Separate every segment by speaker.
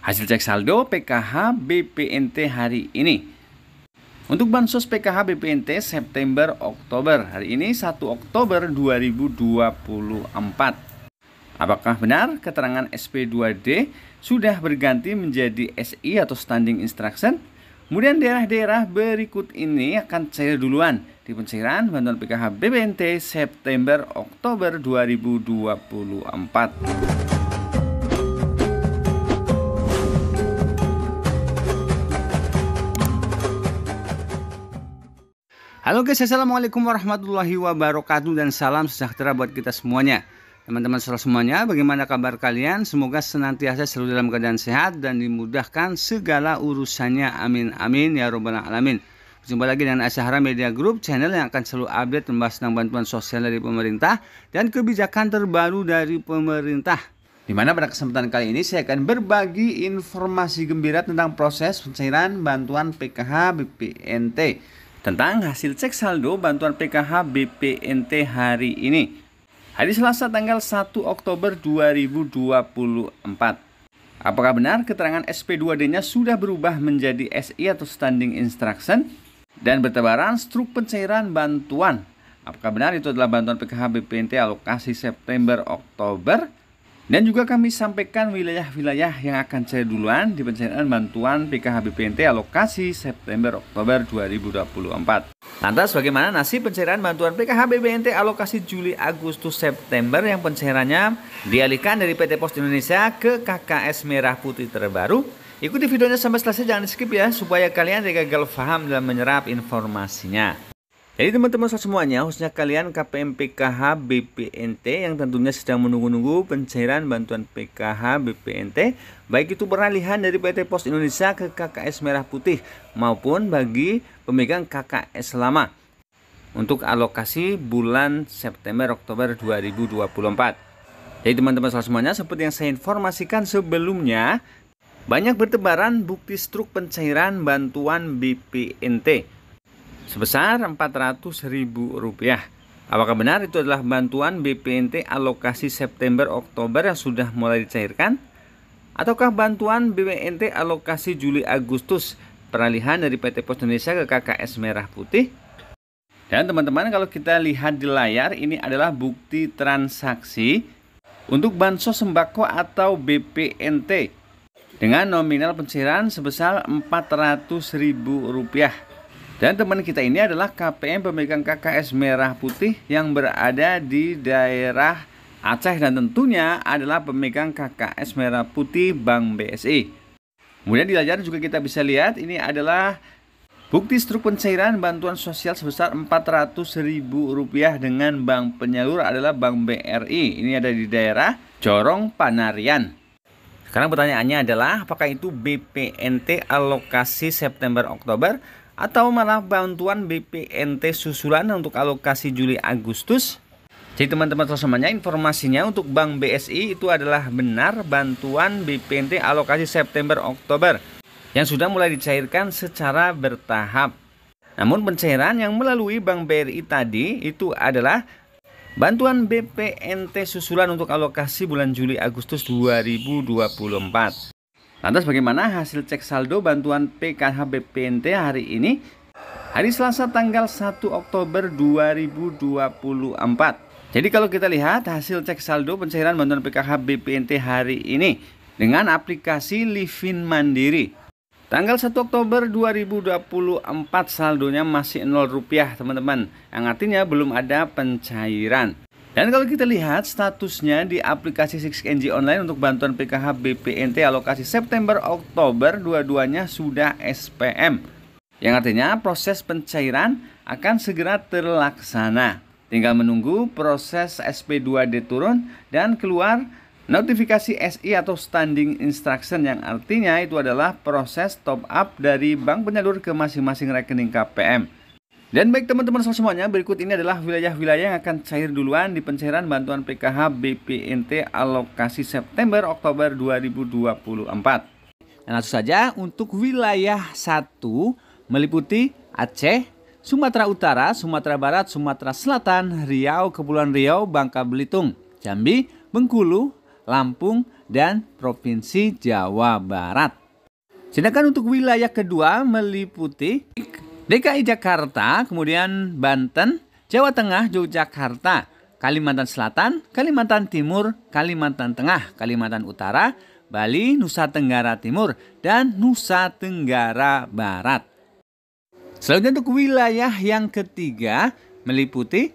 Speaker 1: Hasil cek saldo PKH BPNT hari ini. Untuk bansos PKH BPNT September Oktober hari ini 1 Oktober 2024. Apakah benar keterangan SP2D sudah berganti menjadi SI atau standing instruction? Kemudian daerah-daerah berikut ini akan cair duluan di pencairan bantuan PKH BPNT September Oktober 2024. Halo guys, assalamualaikum warahmatullahi wabarakatuh dan salam sejahtera buat kita semuanya. Teman-teman saudara semuanya, bagaimana kabar kalian? Semoga senantiasa selalu dalam keadaan sehat dan dimudahkan segala urusannya. Amin amin ya robbal alamin. Jumpa lagi dengan Asyahara Media Group, channel yang akan selalu update membahas tentang bantuan sosial dari pemerintah dan kebijakan terbaru dari pemerintah. Di mana pada kesempatan kali ini saya akan berbagi informasi gembira tentang proses pencairan bantuan PKH BPNT tentang hasil cek saldo bantuan PKH BPNT hari ini. Hari Selasa tanggal 1 Oktober 2024. Apakah benar keterangan SP2D-nya sudah berubah menjadi SI atau Standing Instruction dan bertebaran struk pencairan bantuan? Apakah benar itu adalah bantuan PKH BPNT alokasi September Oktober? Dan juga kami sampaikan wilayah-wilayah yang akan saya duluan di pencairan bantuan PKHBPNT alokasi September Oktober 2024. Lantas bagaimana nasib pencairan bantuan pkh PKHBPNT alokasi Juli Agustus September yang pencairannya dialihkan dari PT Pos Indonesia ke KKS Merah Putih terbaru? Ikuti videonya sampai selesai jangan di skip ya supaya kalian tidak gagal paham dalam menyerap informasinya. Jadi teman-teman semuanya, khususnya kalian KPM PKH BPNT yang tentunya sedang menunggu-nunggu pencairan bantuan PKH BPNT, baik itu peralihan dari PT Pos Indonesia ke KKS Merah Putih maupun bagi pemegang KKS lama untuk alokasi bulan September Oktober 2024. Jadi teman-teman semuanya, seperti yang saya informasikan sebelumnya, banyak bertebaran bukti struk pencairan bantuan BPNT sebesar Rp400.000. Apakah benar itu adalah bantuan BPNT alokasi September-Oktober yang sudah mulai dicairkan? Ataukah bantuan BPNT alokasi Juli-Agustus peralihan dari PT Pos Indonesia ke KKS Merah Putih? Dan teman-teman kalau kita lihat di layar ini adalah bukti transaksi untuk Bansos Sembako atau BPNT dengan nominal pencairan sebesar Rp400.000. Dan teman kita ini adalah KPM pemegang KKS Merah Putih yang berada di daerah Aceh dan tentunya adalah pemegang KKS Merah Putih Bank BSI. Kemudian di layar juga kita bisa lihat ini adalah bukti struk pencairan bantuan sosial sebesar Rp400.000 dengan bank penyalur adalah Bank BRI. Ini ada di daerah Jorong Panarian. Sekarang pertanyaannya adalah apakah itu BPNT alokasi September Oktober atau malah bantuan BPNT susulan untuk alokasi Juli Agustus. Jadi teman-teman semuanya informasinya untuk Bank BSI itu adalah benar bantuan BPNT alokasi September Oktober yang sudah mulai dicairkan secara bertahap. Namun pencairan yang melalui Bank BRI tadi itu adalah bantuan BPNT susulan untuk alokasi bulan Juli Agustus 2024. Lantas bagaimana hasil cek saldo bantuan PKH BPNT hari ini? Hari Selasa tanggal 1 Oktober 2024. Jadi kalau kita lihat hasil cek saldo pencairan bantuan PKH BPNT hari ini dengan aplikasi Livin Mandiri. Tanggal 1 Oktober 2024 saldonya masih 0 rupiah teman-teman. Yang artinya belum ada pencairan. Dan kalau kita lihat statusnya di aplikasi 6NG Online untuk bantuan PKH BPNT alokasi September-Oktober dua-duanya sudah SPM. Yang artinya proses pencairan akan segera terlaksana. Tinggal menunggu proses SP2D turun dan keluar notifikasi SI atau standing instruction yang artinya itu adalah proses top up dari bank penyalur ke masing-masing rekening KPM. Dan baik teman-teman semuanya, berikut ini adalah wilayah-wilayah yang akan cair duluan di pencairan bantuan PKH BPNT alokasi September Oktober 2024. Nah, langsung saja untuk wilayah 1 meliputi Aceh, Sumatera Utara, Sumatera Barat, Sumatera Selatan, Riau, Kepulauan Riau, Bangka Belitung, Jambi, Bengkulu, Lampung, dan Provinsi Jawa Barat. Sedangkan untuk wilayah kedua meliputi DKI Jakarta, kemudian Banten, Jawa Tengah, Yogyakarta, Kalimantan Selatan, Kalimantan Timur, Kalimantan Tengah, Kalimantan Utara, Bali, Nusa Tenggara Timur, dan Nusa Tenggara Barat. Selanjutnya untuk wilayah yang ketiga meliputi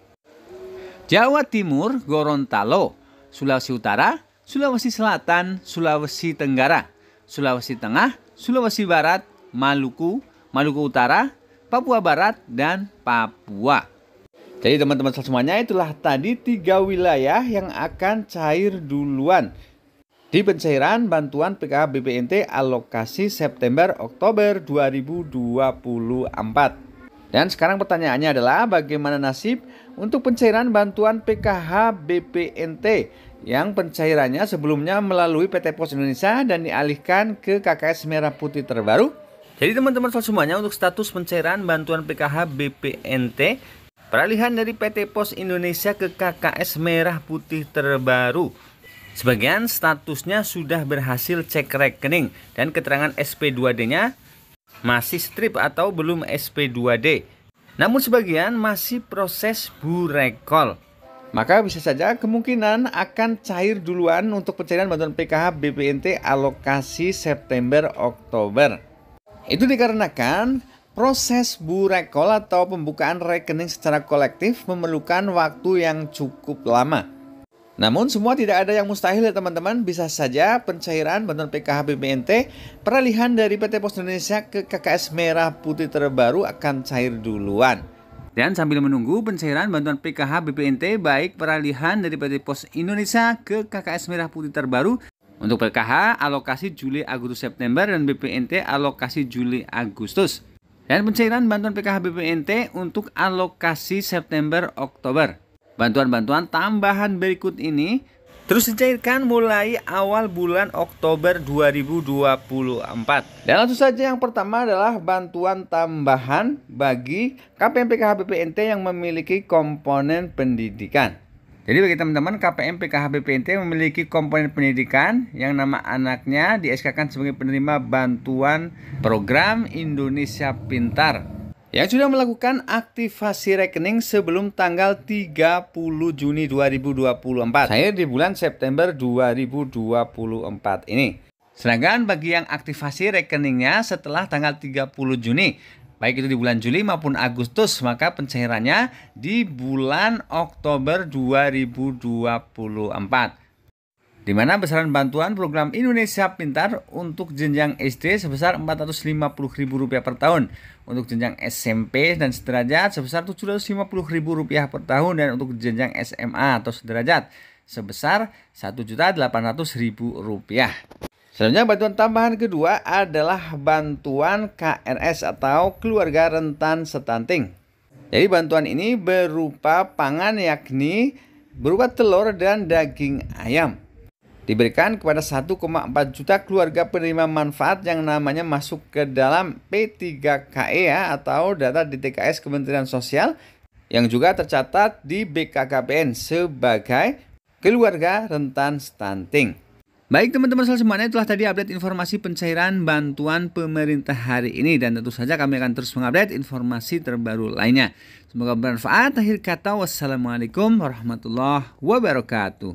Speaker 1: Jawa Timur, Gorontalo, Sulawesi Utara, Sulawesi Selatan, Sulawesi Tenggara, Sulawesi Tengah, Sulawesi Barat, Maluku, Maluku Utara, Papua Barat, dan Papua. Jadi teman-teman semuanya itulah tadi tiga wilayah yang akan cair duluan di pencairan bantuan PKH BPNT alokasi September Oktober 2024. Dan sekarang pertanyaannya adalah bagaimana nasib untuk pencairan bantuan PKH BPNT yang pencairannya sebelumnya melalui PT Pos Indonesia dan dialihkan ke KKS Merah Putih terbaru jadi teman-teman semuanya untuk status pencairan bantuan PKH BPNT Peralihan dari PT Pos Indonesia ke KKS Merah Putih terbaru Sebagian statusnya sudah berhasil cek rekening dan keterangan SP2D-nya masih strip atau belum SP2D. Namun sebagian masih proses burekol. Maka bisa saja kemungkinan akan cair duluan untuk pencairan bantuan PKH BPNT alokasi September Oktober. Itu dikarenakan proses burekol atau pembukaan rekening secara kolektif memerlukan waktu yang cukup lama. Namun semua tidak ada yang mustahil ya teman-teman Bisa saja pencairan bantuan PKH BPNT Peralihan dari PT Pos Indonesia ke KKS Merah Putih terbaru akan cair duluan dan sambil menunggu pencairan bantuan PKH BPNT baik peralihan dari PT Pos Indonesia ke KKS Merah Putih terbaru untuk PKH alokasi Juli Agustus September dan BPNT alokasi Juli Agustus. Dan pencairan bantuan PKH BPNT untuk alokasi September Oktober. Bantuan-bantuan tambahan berikut ini terus dicairkan mulai awal bulan Oktober 2024. Dan langsung saja yang pertama adalah bantuan tambahan bagi KPM PKH BPNT yang memiliki komponen pendidikan. Jadi bagi teman-teman KPM PKH BPNT memiliki komponen pendidikan yang nama anaknya di-SK-kan sebagai penerima bantuan program Indonesia Pintar yang sudah melakukan aktivasi rekening sebelum tanggal 30 Juni 2024. Saya di bulan September 2024 ini. Sedangkan bagi yang aktivasi rekeningnya setelah tanggal 30 Juni baik itu di bulan Juli maupun Agustus, maka pencairannya di bulan Oktober 2024 di mana besaran bantuan program Indonesia Pintar untuk jenjang SD sebesar Rp450.000 per tahun, untuk jenjang SMP dan sederajat sebesar Rp750.000 per tahun dan untuk jenjang SMA atau sederajat sebesar Rp1.800.000. Selanjutnya bantuan tambahan kedua adalah bantuan KRS atau keluarga rentan stunting. Jadi bantuan ini berupa pangan yakni berupa telur dan daging ayam. Diberikan kepada 1,4 juta keluarga penerima manfaat yang namanya masuk ke dalam P3KE ya, atau data DTKS Kementerian Sosial yang juga tercatat di BKKBN sebagai keluarga rentan stunting. Baik teman-teman semuanya itulah tadi update informasi pencairan bantuan pemerintah hari ini dan tentu saja kami akan terus mengupdate informasi terbaru lainnya. Semoga bermanfaat. Akhir kata wassalamualaikum warahmatullahi wabarakatuh.